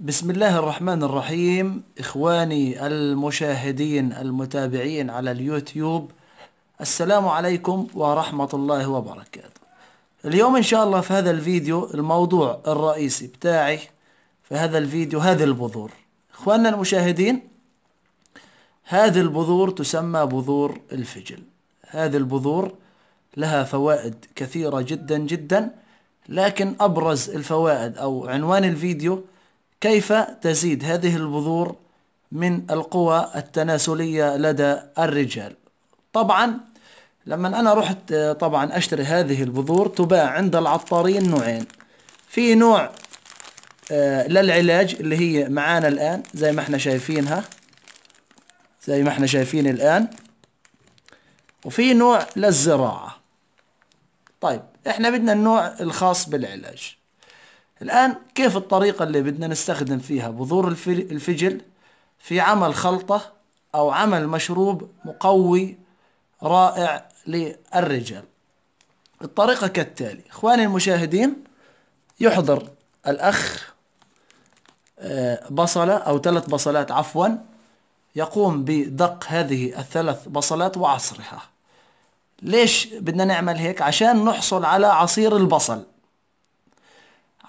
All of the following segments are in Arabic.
بسم الله الرحمن الرحيم إخواني المشاهدين المتابعين على اليوتيوب السلام عليكم ورحمة الله وبركاته اليوم إن شاء الله في هذا الفيديو الموضوع الرئيسي بتاعي في هذا الفيديو هذه البذور إخواننا المشاهدين هذه البذور تسمى بذور الفجل هذه البذور لها فوائد كثيرة جدا جدا لكن أبرز الفوائد أو عنوان الفيديو كيف تزيد هذه البذور من القوى التناسلية لدى الرجال طبعا لما أنا رحت طبعا أشتري هذه البذور تباع عند العطارين نوعين في نوع آه، للعلاج اللي هي معانا الآن زي ما احنا شايفينها زي ما احنا شايفين الآن وفي نوع للزراعة طيب احنا بدنا النوع الخاص بالعلاج الآن كيف الطريقة اللي بدنا نستخدم فيها بذور الفجل في عمل خلطة أو عمل مشروب مقوي رائع للرجال الطريقة كالتالي إخواني المشاهدين يحضر الأخ آه، بصلة أو ثلاث بصلات عفوا يقوم بدق هذه الثلاث بصلات وعصرها ليش بدنا نعمل هيك عشان نحصل على عصير البصل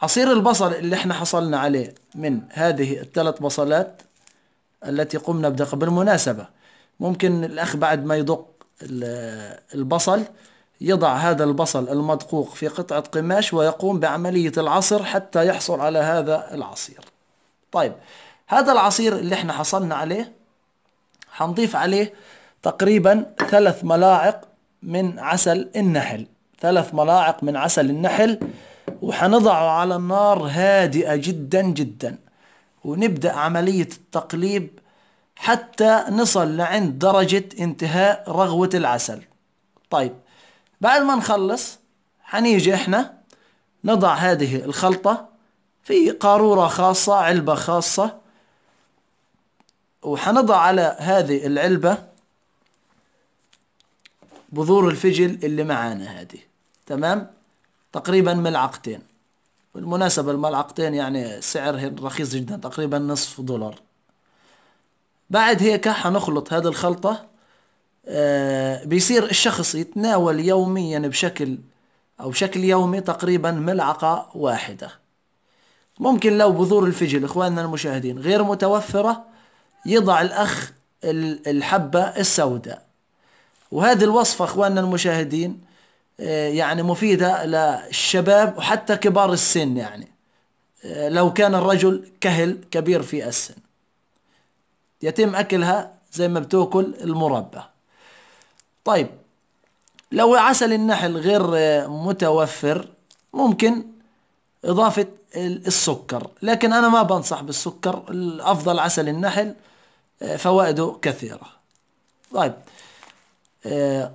عصير البصل اللي احنا حصلنا عليه من هذه الثلاث بصلات التي قمنا بدقها بالمناسبة ممكن الأخ بعد ما يدق البصل يضع هذا البصل المدقوق في قطعة قماش ويقوم بعملية العصر حتى يحصل على هذا العصير طيب هذا العصير اللي احنا حصلنا عليه هنضيف عليه تقريبا ثلاث ملاعق من عسل النحل ثلاث ملاعق من عسل النحل وحنضعه على النار هادئة جدا جدا ونبدأ عملية التقليب حتى نصل لعند درجة انتهاء رغوة العسل طيب بعد ما نخلص حنيجي احنا نضع هذه الخلطة في قارورة خاصة علبة خاصة وحنضع على هذه العلبة بذور الفجل اللي معانا هذه تمام تقريبا ملعقتين بالمناسبة الملعقتين يعني سعر رخيص جدا تقريبا نصف دولار بعد هيك حنخلط هذه الخلطة آه، بيصير الشخص يتناول يوميا بشكل أو بشكل يومي تقريبا ملعقة واحدة ممكن لو بذور الفجل إخواننا المشاهدين غير متوفرة يضع الأخ الحبة السوداء وهذه الوصفة إخواننا المشاهدين آه، يعني مفيدة للشباب وحتى كبار السن يعني آه، لو كان الرجل كهل كبير في السن يتم أكلها زي ما بتأكل المربى طيب لو عسل النحل غير آه، متوفر ممكن إضافة السكر لكن أنا ما بنصح بالسكر الأفضل عسل النحل فوائده كثيرة طيب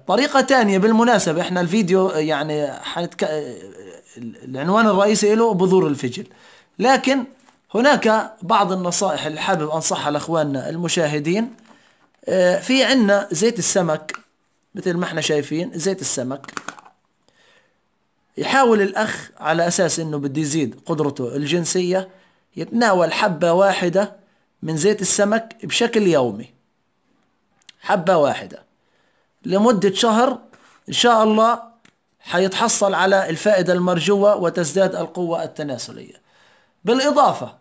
طريقة تانية بالمناسبة احنا الفيديو يعني حنتك... العنوان الرئيسي له بذور الفجل لكن هناك بعض النصائح اللي حابب انصحها لاخواننا المشاهدين آه، في عنا زيت السمك مثل ما احنا شايفين زيت السمك يحاول الاخ على اساس انه بده يزيد قدرته الجنسية يتناول حبة واحدة من زيت السمك بشكل يومي حبة واحدة لمدة شهر إن شاء الله حيتحصل على الفائدة المرجوة وتزداد القوة التناسلية بالإضافة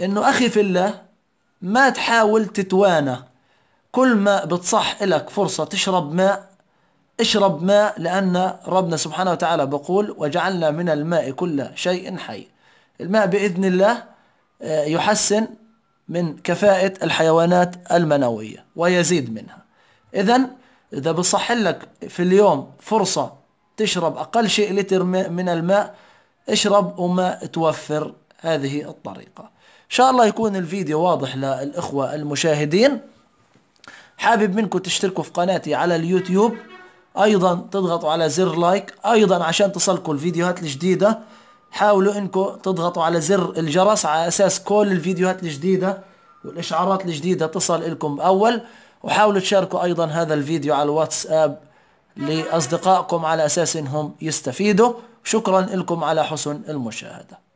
أنه أخي في الله ما تحاول تتوانى كل ما بتصح لك فرصة تشرب ماء اشرب ماء لأن ربنا سبحانه وتعالى بقول وجعلنا من الماء كل شيء حي الماء بإذن الله آه، يحسن من كفاءة الحيوانات المنوية ويزيد منها إذن اذا بصح لك في اليوم فرصة تشرب اقل شيء لتر من الماء اشرب وما توفر هذه الطريقة ان شاء الله يكون الفيديو واضح للاخوة المشاهدين حابب منكم تشتركوا في قناتي على اليوتيوب ايضا تضغطوا على زر لايك ايضا عشان تصلكوا الفيديوهات الجديدة حاولوا انكم تضغطوا على زر الجرس على اساس كل الفيديوهات الجديدة والاشعارات الجديدة تصل لكم اول وحاولوا تشاركوا أيضا هذا الفيديو على الواتساب لأصدقائكم على أساس أنهم يستفيدوا شكرا لكم على حسن المشاهدة